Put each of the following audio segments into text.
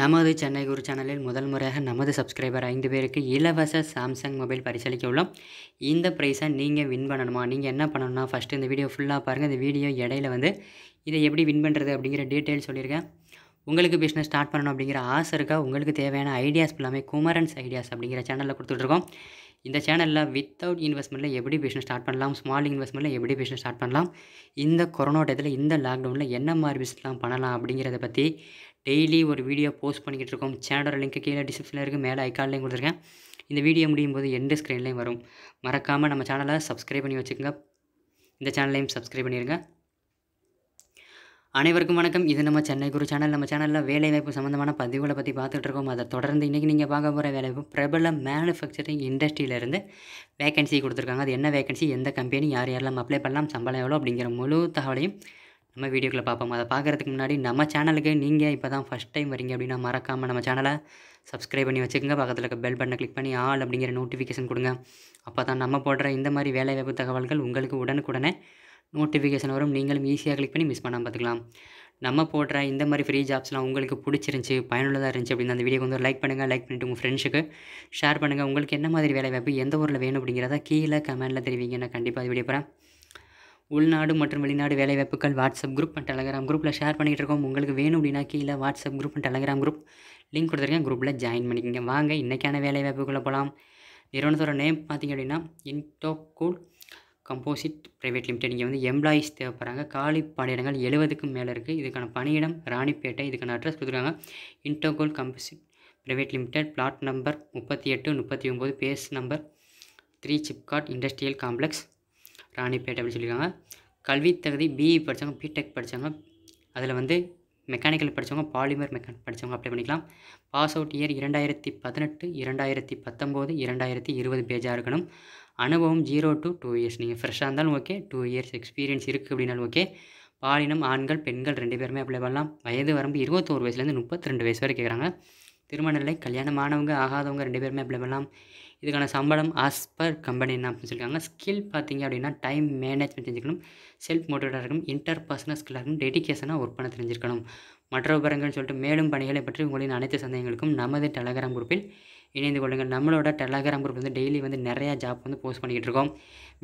நமது சென்னை குரு சேனலில் முதல் முறையாக நமது சப்ஸ்கிரைபர் ஐந்து பேருக்கு இலவச சாம்சங் மொபைல் பரிசளிக்க உள்ளோம் இந்த ப்ரைஸை நீங்கள் வின் பண்ணணுமா நீங்கள் என்ன பண்ணணும்னா ஃபஸ்ட்டு இந்த வீடியோ ஃபுல்லாக பாருங்கள் இந்த வீடியோ இடையில வந்து இதை எப்படி வின் பண்ணுறது அப்படிங்கிற டீட்டெயில் சொல்லியிருக்கேன் உங்களுக்கு பிஸ்னஸ் ஸ்டார்ட் பண்ணணும் அப்படிங்கிற ஆசை இருக்கா உங்களுக்கு தேவையான ஐடியாஸ் எல்லாமே குமரன்ஸ் ஐடியாஸ் அப்படிங்கிற சேனலில் கொடுத்துட்ருக்கோம் இந்த சேனலில் வித்தவுட் இன்வெஸ்ட்மெண்ட்டில் எப்படி பிஸ்னஸ் ஸ்டார்ட் பண்ணலாம் ஸ்மால் இன்வெஸ்ட்மெண்ட்டில் எப்படி பிஸ்னஸ் ஸ்டார்ட் பண்ணலாம் இந்த கொரோனா டயத்தில் இந்த லாக்டவுனில் என்ன மாதிரி பிஸ்னஸ்லாம் பண்ணலாம் அப்படிங்கிறத பற்றி டெய்லி ஒரு வீடியோ போஸ்ட் பண்ணிக்கிட்டு இருக்கோம் சேனலோட லிங்க் கீழே டிஸ்கிரிப்ஷனில் இருக்குது மேலே ஐக்கார்ட்லேயும் கொடுத்துருக்கேன் இந்த வீடியோ முடியும் போது எந்த ஸ்க்ரீன்லேயும் வரும் மறக்காமல் நம்ம சேனலை சப்ஸ்கிரைப் பண்ணி வச்சுக்கோங்க இந்த சேனல்லையும் சப்ஸ்கிரைப் பண்ணிடுங்க அனைவருக்கும் வணக்கம் இது நம்ம சென்னை குரு சேனல் நம்ம சேனலில் வேலைவாய்ப்பு சம்மந்தமான பதிவுகளை பற்றி பார்த்துட்டு இருக்கோம் அதை தொடர்ந்து இன்றைக்கி நீங்கள் பார்க்க போகிற வேலைவாய்ப்பு பிரபல மேனுஃபேக்சரிங் இண்டஸ்ட்ரியிலேருந்து வேகன்சி கொடுத்துருக்காங்க அது என்ன வேகன்சி எந்த கம்பெனி யார் யாரெல்லாம் அப்ளை பண்ணலாம் சம்பளம் எவ்வளோ அப்படிங்கிற முழு தகவலையும் நம்ம வீடியோக்குள்ளே பார்ப்போம் அதை பார்க்குறதுக்கு முன்னாடி நம்ம சேனலுக்கு நீங்கள் இப்போ தான் ஃபஸ்ட் டைம் வரீங்க அப்படின்னா மறக்காமல் நம்ம சேனலை சப்ஸ்கிரைப் பண்ணி வச்சுக்கோங்க பக்கத்தில் இருக்க பெல் பட்டனை கிளிக் பண்ணி ஆல் அப்படிங்கிற நோட்டிஃபிகேஷன் கொடுங்க அப்போ தான் நம்ம போடுற இந்த மாதிரி வேலைவாய்ப்பு தகவல்கள் உங்களுக்கு உடனுக்குடனே நோட்டிஃபிகேஷன் வரும் நீங்களும் ஈஸியாக கிளிக் பண்ணி மிஸ் பண்ணாமல் பார்த்துக்கலாம் நம்ம போடுற இந்த மாதிரி ஃப்ரீ ஜாப்ஸ்லாம் உங்களுக்கு பிடிச்சிருந்துச்சி பயனுள்ளதாக இருந்துச்சு அப்படின்னா அந்த வீடியோக்கு வந்து லைக் பண்ணுங்கள் லைக் பண்ணிவிட்டு உங்கள் ஃப்ரெண்ட்ஸுக்கு ஷேர் பண்ணுங்கள் உங்களுக்கு என்ன மாதிரி வேலை வாய்ப்பு எந்த ஊரில் வேணும் அப்படிங்கிறத கீழே கமெண்ட்டில் தெரிவிங்க நான் கண்டிப்பாக அது வீடியோ போகிறேன் உள்நாடு மற்றும் வெளிநாடு வேலைவாய்ப்புகள் வாட்ஸ்அப் குரூப் அண்ட் டெலகிராம் குரூப்பில் ஷேர் பண்ணிகிட்டு இருக்கோம் உங்களுக்கு வேணும் அப்படின்னா கீழே WhatsApp group and Telegram group link கொடுத்துருக்கேன் குரூப்பில் ஜாயின் பண்ணிக்கோங்க வாங்க இன்றைக்கான வேலைவாய்ப்புக்குள்ளே போகலாம் நிறுவனத்தோட நேம் பார்த்திங்க அப்படின்னா இன்டோகோல் கம்போசிட் ப்ரைவேட் லிமிடெட் இங்கே வந்து எம்ப்ளாயிஸ் தேவைப்படுறாங்க காலி பணியிடங்கள் எழுபதுக்கும் மேலே இருக்குது இதுக்கான பணியிடம் ராணிப்பேட்டை இதுக்கான அட்ரஸ் கொடுத்துருக்காங்க Indocol composite private limited plot number முப்பத்தி எட்டு முப்பத்தி ஒம்பது phase number three SIPCOT industrial complex Ranipet அப்படின்னு சொல்லியிருக்காங்க கல்வி தகுதி பிஇ e படித்தவங்க பிடெக் படித்தவங்க அதில் வந்து மெக்கானிக்கல் படித்தவங்க பாலிமர் மெக்கானிக் படித்தவங்க அப்ளை பண்ணிக்கலாம் பாஸ் அவுட் இயர் இரண்டாயிரத்தி பதினெட்டு இரண்டாயிரத்தி பத்தொம்போது இரண்டாயிரத்தி இருபது பேஜாக இருக்கணும் அனுபவம் ஜீரோ டு டூ இயர்ஸ் நீங்கள் ஃப்ரெஷ்ஷாக இருந்தாலும் ஓகே டூ இயர்ஸ் எக்ஸ்பீரியன்ஸ் இருக்குது அப்படின்னாலும் ஓகே பாலினம் ஆண்கள் பெண்கள் ரெண்டு பேருமே அப்ளை பண்ணலாம் வயது வரம்பு இருபத்தோரு வயசுலேருந்து முப்பத்தி ரெண்டு வயசு வரை கேட்குறாங்க திருமண நிலை கல்யாணமானவங்க ஆகாதவங்க ரெண்டு பேருமே அப்படி பண்ணலாம் இதுக்கான சம்பளம் ஆஸ் பர் கம்பெனி என்ன அப்படின்னு சொல்லியிருக்காங்க ஸ்கில் பார்த்தீங்க அப்படின்னா டைம் மேனேஜ்மெண்ட் தெரிஞ்சுக்கணும் செல்ஃப் மோட்டிவேட்டாக இருக்கணும் இன்டர் பர்சனல் ஸ்கில்லாக இருக்கணும் டெடிக்கேஷனாக ஒர்க் பண்ண தெரிஞ்சிருக்கணும் மற்ற உபரங்கள்னு சொல்லிட்டு மேலும் பணிகளை பற்றி உங்களின் அனைத்து சந்தேகங்களுக்கும் நமது டெலகிராம் குரூப்பில் இணைந்து கொள்ளுங்கள் நம்மளோட டெலகிராம் குரூப் வந்து டெய்லி வந்து நிறையா ஜாப் வந்து போஸ்ட் பண்ணிக்கிட்டு இருக்கோம்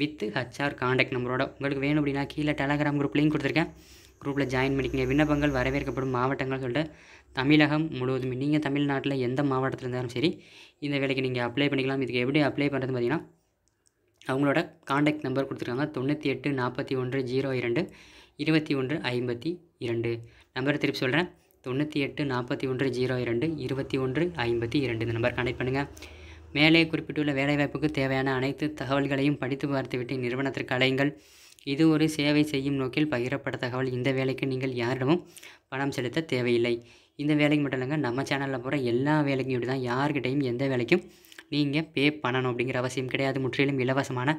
வித் ஹச்ஆர் காண்டாக்ட் நம்பரோட உங்களுக்கு வேணும் அப்படின்னா கீழே டெலகிராம் குரூப் லிங்க் கொடுத்துருக்கேன் குரூப்பில் ஜாயின் பண்ணிக்கங்க விண்ணப்பங்கள் வரவேற்கப்படும் மாவட்டங்கள் சொல்லிட்டு தமிழகம் முழுவதும் நீங்கள் தமிழ்நாட்டில் எந்த மாவட்டத்தில் இருந்தாலும் சரி இந்த வேலைக்கு நீங்கள் அப்ளை பண்ணிக்கலாம் இதுக்கு எப்படி அப்ளை பண்ணுறது பார்த்தீங்கன்னா அவங்களோட காண்டாக்ட் நம்பர் கொடுத்துருக்காங்க தொண்ணூற்றி எட்டு நாற்பத்தி ஒன்று ஜீரோ இரண்டு இருபத்தி ஒன்று ஐம்பத்தி இரண்டு நம்பர் திருப்பி சொல்கிறேன் தொண்ணூற்றி எட்டு நாற்பத்தி ஒன்று ஜீரோ இரண்டு இருபத்தி ஒன்று ஐம்பத்தி இரண்டு இந்த நம்பர் கனெக்ட் பண்ணுங்கள் மேலே குறிப்பிட்டுள்ள வேலைவாய்ப்புக்கு தேவையான அனைத்து தகவல்களையும் படித்து பார்த்துவிட்டு நிறுவனத்திற்கு அலையுங்கள் இது ஒரு சேவை செய்யும் நோக்கில் பகிரப்பட்ட தகவல் இந்த வேலைக்கு நீங்கள் யாரிடமும் பணம் செலுத்த தேவையில்லை இந்த வேலைக்கு மட்டும் இல்லைங்க நம்ம சேனலில் போகிற எல்லா வேலைக்கும் இப்படி தான் யார்கிட்டையும் எந்த வேலைக்கும் நீங்கள் பே பண்ணணும் அப்படிங்கிற அவசியம் கிடையாது முற்றிலும் இலவசமான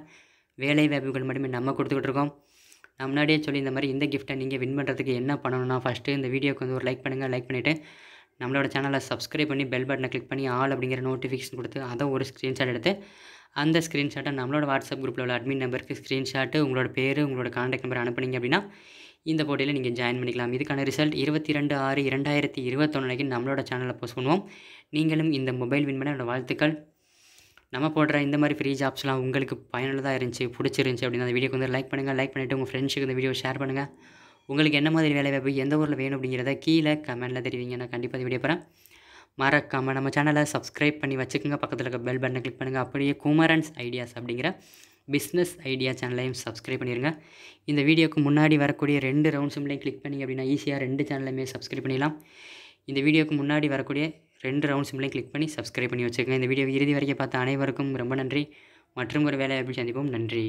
வேலை வாய்ப்புகள் மட்டுமே நம்ம கொடுத்துக்கிட்டு இருக்கோம் முன்னாடியே சொல்லி இந்த மாதிரி இந்த கிஃப்ட்டை நீங்கள் வின் பண்ணுறதுக்கு என்ன பண்ணணும்னா ஃபஸ்ட்டு இந்த வீடியோக்கு வந்து ஒரு லைக் பண்ணுங்கள் லைக் பண்ணிவிட்டு நம்மளோட சேனலை சப்ஸ்கிரைப் பண்ணி பெல் பட்டனை கிளிக் பண்ணி ஆல் அப்படிங்கிற நோட்டிஃபிகேஷன் கொடுத்து அதை ஒரு ஸ்க்ரீன்ஷாட் எடுத்து அந்த ஸ்க்ரீன்ஷாட்டை நம்மளோட வாட்ஸ்அப் குரூப்பில் உள்ள அட்மின் நம்பருக்கு ஸ்க்ரீன்ஷாட்டு உங்களோட பேர் உங்களோட காண்டாக்ட் நம்பர் அனுப்புனீங்க அப்படின்னா இந்த போட்டியில் நீங்கள் ஜாயின் பண்ணிக்கலாம் இதுக்கான ரிசல்ட் இருபத்தி ரெண்டு ஆறு இரண்டாயிரத்தி இருபத்தொன்னுக்கு நம்மளோட சேனலில் போஸ்ட் பண்ணுவோம் நீங்களும் இந்த மொபைல் வின் பண்ண வாழ்த்துக்கள் நம்ம போடுற இந்த மாதிரி ஃப்ரீ ஜாப்ஸ்லாம் உங்களுக்கு பயனுள்ளதாக இருந்துச்சு பிடிச்சிருந்துச்சி அப்படின்னா அந்த வீடியோக்கு வந்து லைக் பண்ணுங்கள் லைக் பண்ணிவிட்டு உங்கள் ஃப்ரெண்ட்ஸுக்கு இந்த வீடியோ ஷேர் பண்ணுங்கள் உங்களுக்கு என்ன மாதிரி வேலை வாய்ப்பு எந்த ஊரில் வேணும் அப்படிங்கிறத கீழே கமெண்ட்டில் தெரிவிங்க நான் கண்டிப்பாக வீடியோ போகிறேன் மறக்காமல் நம்ம சேனலை சப்ஸ்கிரைப் பண்ணி வச்சுக்கோங்க பக்கத்தில் இருக்க பெல் பட்டனை கிளிக் பண்ணுங்கள் அப்படியே குமரன்ஸ் ஐடியாஸ் அப்படிங்கிற பிஸ்னஸ் ஐடியா சேனலையும் சப்ஸ்கிரைப் பண்ணிடுங்க இந்த வீடியோக்கு முன்னாடி வரக்கூடிய ரெண்டு ரவுண்ட் சிம்லையும் கிளிக் பண்ணி அப்படின்னா ஈஸியாக ரெண்டு சேனலையுமே சப்ஸ்கிரைப் பண்ணிடலாம் இந்த வீடியோக்கு முன்னாடி வரக்கூடிய ரெண்டு ரவுண்ட் சிம்லையும் கிளிக் பண்ணி சப்ஸ்கிரைப் பண்ணி வச்சுக்கோங்க இந்த வீடியோ இறுதி வரைக்கும் பார்த்த அனைவருக்கும் ரொம்ப நன்றி மற்றும் ஒரு வேலை எப்படி சந்திப்போம் நன்றி